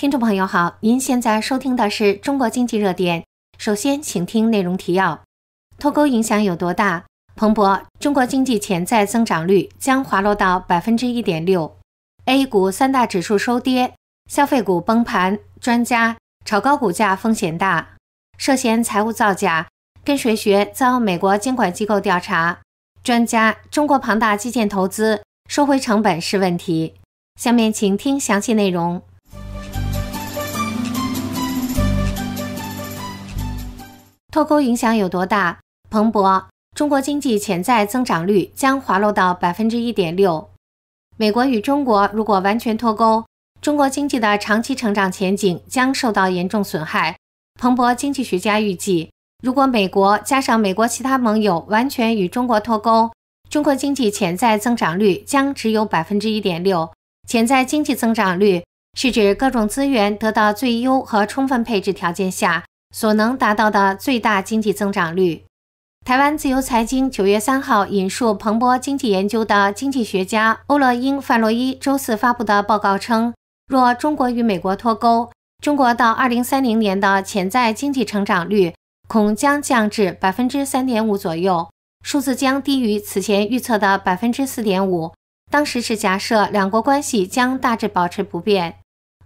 听众朋友好，您现在收听的是《中国经济热点》。首先，请听内容提要：脱钩影响有多大？彭博，中国经济潜在增长率将滑落到百分之一点六。A 股三大指数收跌，消费股崩盘。专家炒高股价风险大，涉嫌财务造假，跟谁学遭美国监管机构调查。专家中国庞大基建投资收回成本是问题。下面，请听详细内容。脱钩影响有多大？彭博中国经济潜在增长率将滑落到百分之一点六。美国与中国如果完全脱钩，中国经济的长期成长前景将受到严重损害。彭博经济学家预计，如果美国加上美国其他盟友完全与中国脱钩，中国经济潜在增长率将只有百分之一点六。潜在经济增长率是指各种资源得到最优和充分配置条件下。所能达到的最大经济增长率。台湾自由财经九月三号引述彭博经济研究的经济学家欧乐英范洛伊周四发布的报告称，若中国与美国脱钩，中国到二零三零年的潜在经济增长率恐将降至百分之三点五左右，数字将低于此前预测的百分之四点五。当时是假设两国关系将大致保持不变。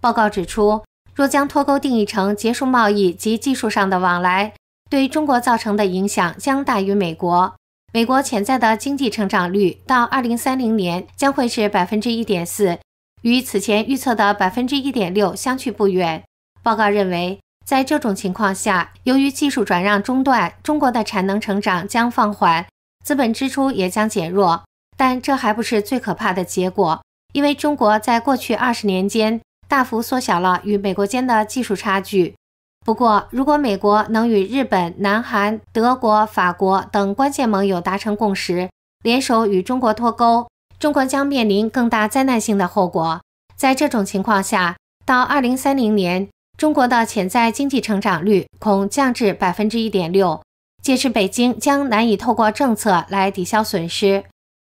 报告指出。若将脱钩定义成结束贸易及技术上的往来，对中国造成的影响将大于美国。美国潜在的经济成长率到二零三零年将会是百分之一点四，与此前预测的百分之一点六相去不远。报告认为，在这种情况下，由于技术转让中断，中国的产能成长将放缓，资本支出也将减弱。但这还不是最可怕的结果，因为中国在过去二十年间。大幅缩小了与美国间的技术差距。不过，如果美国能与日本、南韩、德国、法国等关键盟友达成共识，联手与中国脱钩，中国将面临更大灾难性的后果。在这种情况下，到2030年，中国的潜在经济成长率恐降至1.6%，届时北京将难以透过政策来抵消损失。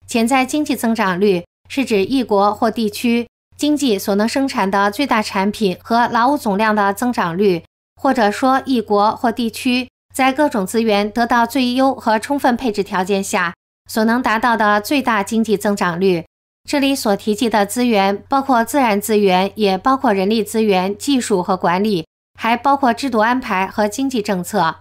潜在经济增长率是指一国或地区。经济所能生产的最大产品和劳务总量的增长率，或者说一国或地区在各种资源得到最优和充分配置条件下所能达到的最大经济增长率。这里所提及的资源包括自然资源，也包括人力资源、技术和管理，还包括制度安排和经济政策。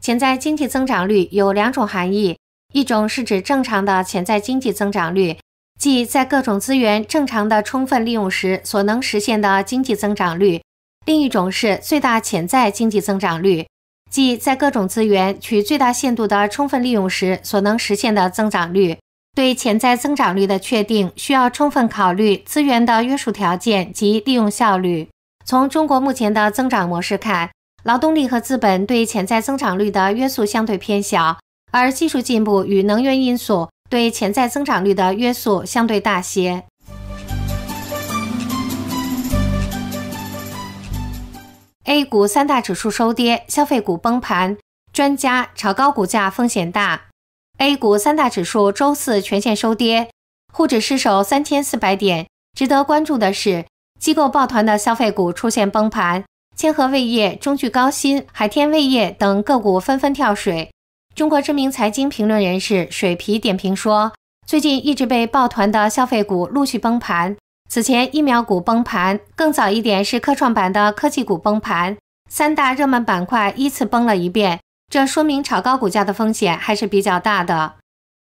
潜在经济增长率有两种含义，一种是指正常的潜在经济增长率。即在各种资源正常的充分利用时所能实现的经济增长率，另一种是最大潜在经济增长率，即在各种资源取最大限度的充分利用时所能实现的增长率。对潜在增长率的确定，需要充分考虑资源的约束条件及利用效率。从中国目前的增长模式看，劳动力和资本对潜在增长率的约束相对偏小，而技术进步与能源因素。对潜在增长率的约束相对大些。A 股三大指数收跌，消费股崩盘，专家炒高股价风险大。A 股三大指数周四全线收跌，沪指失守三千四百点。值得关注的是，机构抱团的消费股出现崩盘，千和味业、中聚高新、海天味业等个股纷纷跳水。中国知名财经评论人士水皮点评说：“最近一直被抱团的消费股陆续崩盘，此前疫苗股崩盘，更早一点是科创板的科技股崩盘，三大热门板块依次崩了一遍，这说明炒高股价的风险还是比较大的。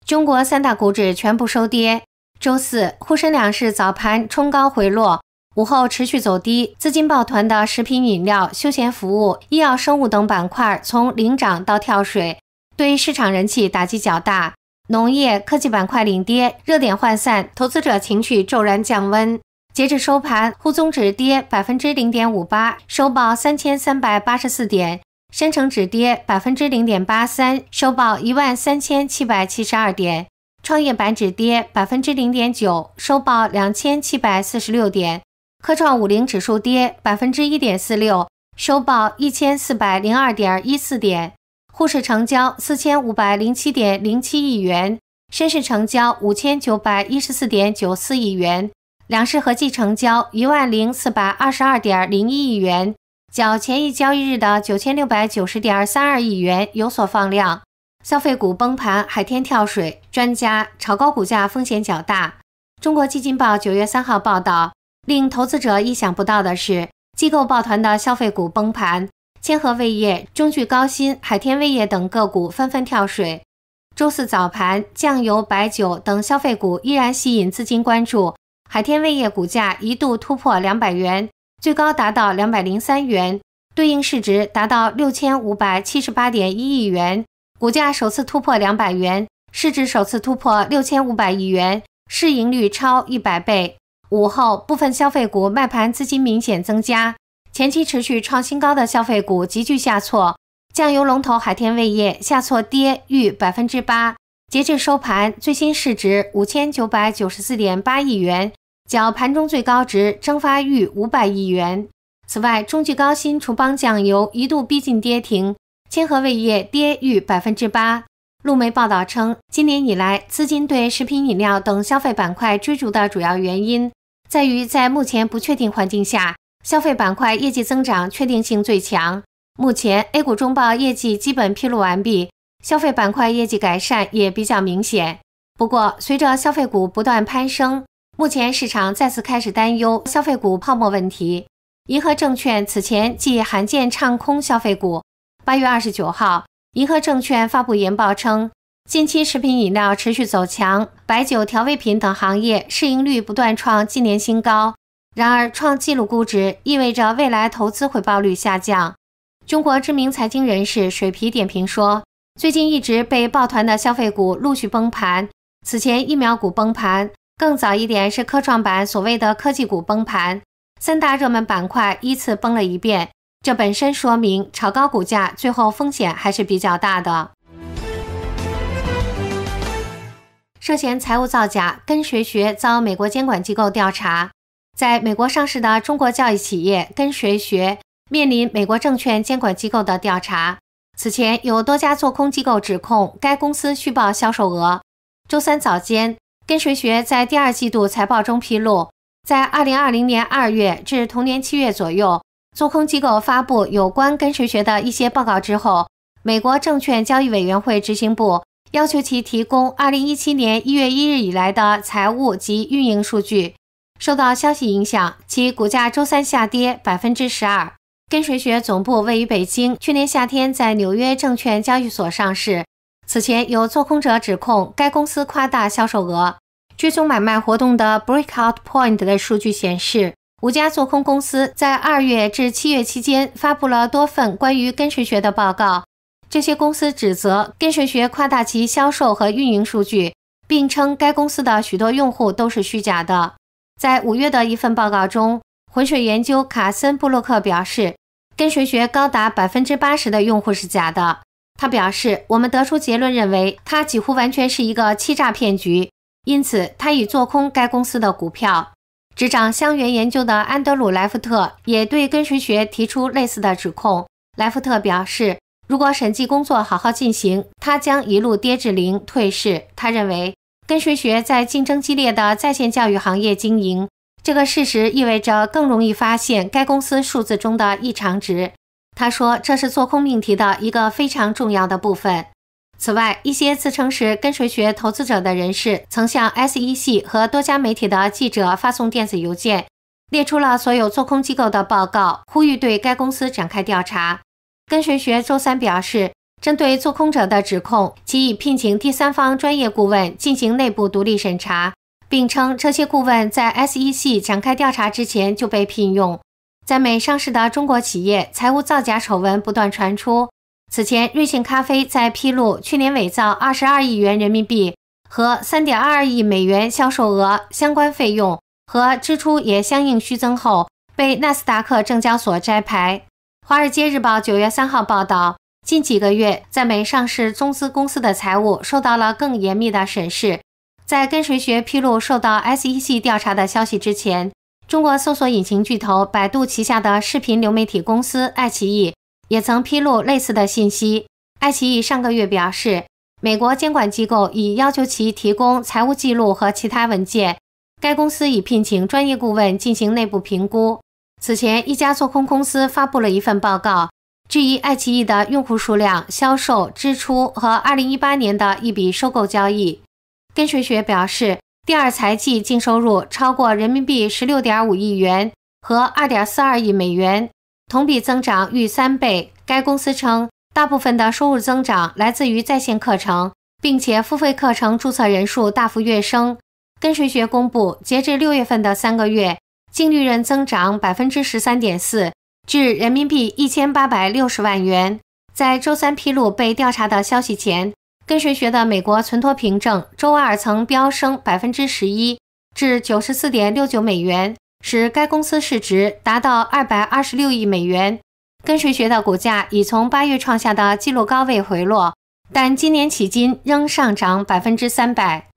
中国三大股指全部收跌，周四沪深两市早盘冲高回落，午后持续走低，资金抱团的食品饮料、休闲服务、医药生物等板块从领涨到跳水。”对市场人气打击较大，农业科技板块领跌，热点涣散，投资者情绪骤然降温。截至收盘，沪综指跌百分之零点五八，收报三千三百八十四点；深成指跌百分之零点八三，收报一万三千七百七十二点；创业板指跌百分之零点九，收报两千七百四十六点；科创五零指数跌百分之一点四六，收报一千四百零二点一四点。沪市成交四千五百零七点零七亿元，深市成交五千九百一十四点九四亿元，两市合计成交一万零四百二十二点零一亿元，较前一交易日的九千六百九十点三二亿元有所放量。消费股崩盘，海天跳水。专家：炒高股价风险较大。中国基金报九月三号报道，令投资者意想不到的是，机构抱团的消费股崩盘。千和味业、中炬高新、海天味业等个股纷纷跳水。周四早盘，酱油、白酒等消费股依然吸引资金关注。海天味业股价一度突破两百元，最高达到两百零三元，对应市值达到六千五百七十八点一亿元，股价首次突破两百元，市值首次突破六千五百亿元，市盈率超一百倍。午后，部分消费股卖盘资金明显增加。前期持续创新高的消费股急剧下挫，酱油龙头海天味业下挫跌逾百分之八，截至收盘最新市值五千九百九十四点八亿元，较盘中最高值蒸发逾五百亿元。此外，中炬高新、厨邦酱油一度逼近跌停，千和味业跌逾百分之八。路媒报道称，今年以来资金对食品饮料等消费板块追逐的主要原因，在于在目前不确定环境下。消费板块业绩增长确定性最强。目前 A 股中报业绩基本披露完毕，消费板块业绩改善也比较明显。不过，随着消费股不断攀升，目前市场再次开始担忧消费股泡沫问题。银河证券此前即罕见唱空消费股。八月二十九号，银河证券发布研报称，近期食品饮料持续走强，白酒、调味品等行业市盈率不断创近年新高。然而，创纪录估值意味着未来投资回报率下降。中国知名财经人士水皮点评说：“最近一直被抱团的消费股陆续崩盘，此前疫苗股崩盘，更早一点是科创板所谓的科技股崩盘，三大热门板块依次崩了一遍。这本身说明炒高股价最后风险还是比较大的。”涉嫌财务造假，跟谁学遭美国监管机构调查。在美国上市的中国教育企业跟谁学面临美国证券监管机构的调查。此前有多家做空机构指控该公司虚报销售额。周三早间，跟谁学在第二季度财报中披露，在2020年2月至同年7月左右，做空机构发布有关跟谁学的一些报告之后，美国证券交易委员会执行部要求其提供2017年1月1日以来的财务及运营数据。受到消息影响，其股价周三下跌百分之十二。跟谁学总部位于北京，去年夏天在纽约证券交易所上市。此前有做空者指控该公司夸大销售额。追踪买卖活动的 Breakout Point 的数据显示，五家做空公司在二月至七月期间发布了多份关于跟谁学的报告。这些公司指责跟谁学夸大其销售和运营数据，并称该公司的许多用户都是虚假的。在五月的一份报告中，浑水研究卡森布洛克表示，跟谁学高达百分之八十的用户是假的。他表示，我们得出结论认为，它几乎完全是一个欺诈骗局，因此他已做空该公司的股票。执掌香园研究的安德鲁莱福特也对跟谁学提出类似的指控。莱福特表示，如果审计工作好好进行，他将一路跌至零退市。他认为。跟谁学在竞争激烈的在线教育行业经营，这个事实意味着更容易发现该公司数字中的异常值。他说，这是做空命题的一个非常重要的部分。此外，一些自称是跟随学投资者的人士曾向 S.E.C. 和多家媒体的记者发送电子邮件，列出了所有做空机构的报告，呼吁对该公司展开调查。跟谁学周三表示。针对做空者的指控，其已聘请第三方专业顾问进行内部独立审查，并称这些顾问在 SEC 展开调查之前就被聘用。在美上市的中国企业财务造假丑闻不断传出。此前，瑞幸咖啡在披露去年伪造二十二亿元人民币和三点二亿美元销售额相关费用和支出也相应虚增后，被纳斯达克证交所摘牌。《华尔街日报》九月三号报道。近几个月，在美上市中资公司的财务受到了更严密的审视。在跟谁学披露受到 SEC 调查的消息之前，中国搜索引擎巨头百度旗下的视频流媒体公司爱奇艺也曾披露类似的信息。爱奇艺上个月表示，美国监管机构已要求其提供财务记录和其他文件，该公司已聘请专业顾问进行内部评估。此前，一家做空公司发布了一份报告。质疑爱奇艺的用户数量、销售支出和2018年的一笔收购交易，跟谁学表示，第二财季净收入超过人民币16.5亿元和2.42亿美元，同比增长逾三倍。该公司称，大部分的收入增长来自于在线课程，并且付费课程注册人数大幅跃升。跟谁学公布，截至六月份的三个月，净利润增长13.4%。至人民币一千八百六十万元。在周三披露被调查的消息前，跟谁学的美国存托凭证周二曾飙升百分之十一至九十四点六九美元，使该公司市值达到二百二十六亿美元。跟谁学的股价已从八月创下的纪录高位回落，但今年迄今仍上涨百分之三百。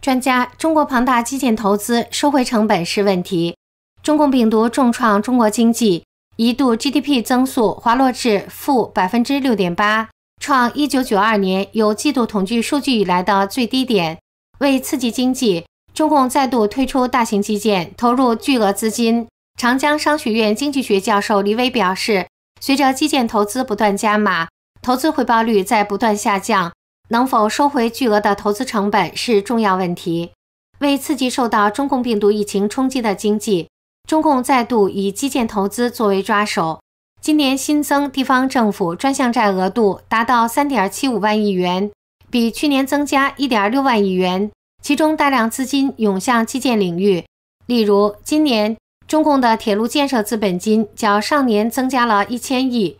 专家：中国庞大基建投资收回成本是问题。中共病毒重创中国经济，一度 GDP 增速滑落至负百分之六点八，创一九九二年有季度统计数据以来的最低点。为刺激经济，中共再度推出大型基建，投入巨额资金。长江商学院经济学教授李威表示，随着基建投资不断加码，投资回报率在不断下降，能否收回巨额的投资成本是重要问题。为刺激受到中共病毒疫情冲击的经济。中共再度以基建投资作为抓手，今年新增地方政府专项债额度达到三点七五万亿元，比去年增加一点六万亿元。其中，大量资金涌向基建领域，例如，今年中共的铁路建设资本金较上年增加了一千亿。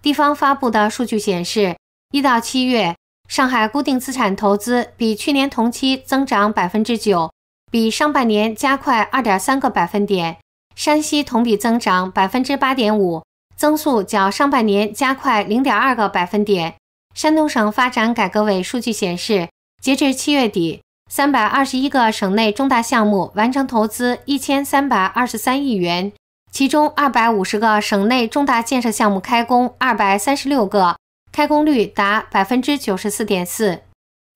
地方发布的数据显示，一到七月，上海固定资产投资比去年同期增长百分之九，比上半年加快二点三个百分点。山西同比增长百分之八点五，增速较上半年加快零点二个百分点。山东省发展改革委数据显示，截至七月底，三百二十一个省内重大项目完成投资一千三百二十三亿元，其中二百五十个省内重大建设项目开工，二百三十六个，开工率达百分之九十四点四。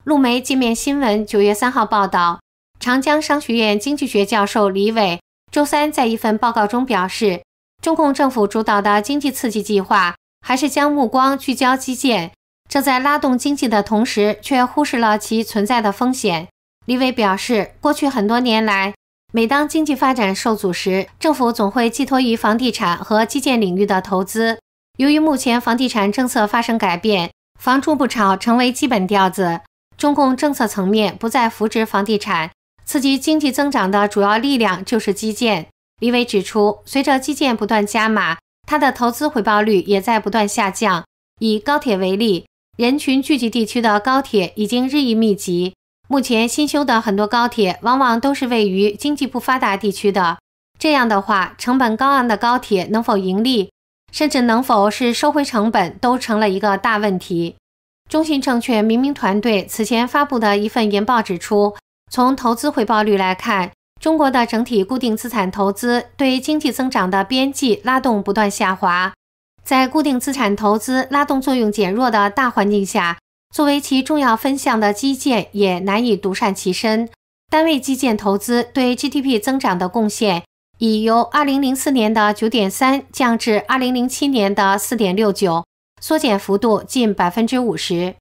路媒界面新闻九月三号报道，长江商学院经济学教授李伟。周三，在一份报告中表示，中共政府主导的经济刺激计划还是将目光聚焦基建，这在拉动经济的同时，却忽视了其存在的风险。李伟表示，过去很多年来，每当经济发展受阻时，政府总会寄托于房地产和基建领域的投资。由于目前房地产政策发生改变，房住不炒成为基本调子，中共政策层面不再扶植房地产。刺激经济增长的主要力量就是基建。李伟指出，随着基建不断加码，它的投资回报率也在不断下降。以高铁为例，人群聚集地区的高铁已经日益密集。目前新修的很多高铁往往都是位于经济不发达地区的，这样的话，成本高昂的高铁能否盈利，甚至能否是收回成本，都成了一个大问题。中信证券明明团队此前发布的一份研报指出。从投资回报率来看，中国的整体固定资产投资对经济增长的边际拉动不断下滑。在固定资产投资拉动作用减弱的大环境下，作为其重要分项的基建也难以独善其身。单位基建投资对 GDP 增长的贡献已由2004年的9.3降至2007年的4.69，缩减幅度近50%。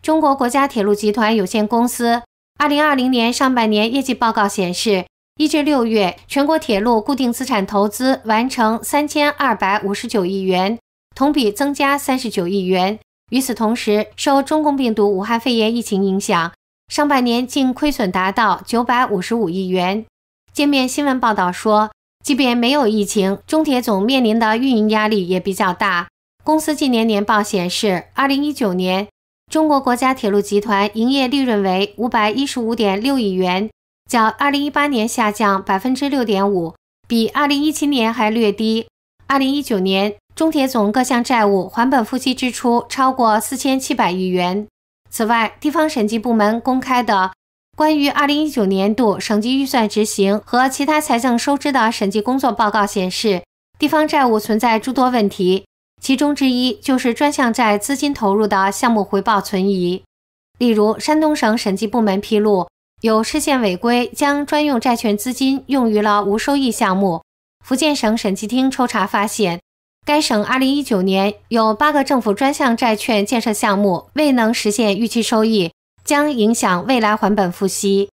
中国国家铁路集团有限公司。二零二零年上半年业绩报告显示，一至六月全国铁路固定资产投资完成三千二百五十九亿元，同比增加三十九亿元。与此同时，受中共病毒武汉肺炎疫情影响，上半年净亏损达到九百五十五亿元。界面新闻报道说，即便没有疫情，中铁总面临的运营压力也比较大。公司近年年报显示，二零一九年。中国国家铁路集团营业利润为五百一十五点六亿元，较二零一八年下降百分之六点五，比二零一七年还略低。二零一九年，中铁总各项债务还本付息支出超过四千七百亿元。此外，地方审计部门公开的关于二零一九年度省级预算执行和其他财政收支的审计工作报告显示，地方债务存在诸多问题。其中之一就是专项债资金投入的项目回报存疑，例如山东省审计部门披露有市县违规将专用债券资金用于了无收益项目。福建省审计厅抽查发现，该省2019年有八个政府专项债券建设项目未能实现预期收益，将影响未来还本付息。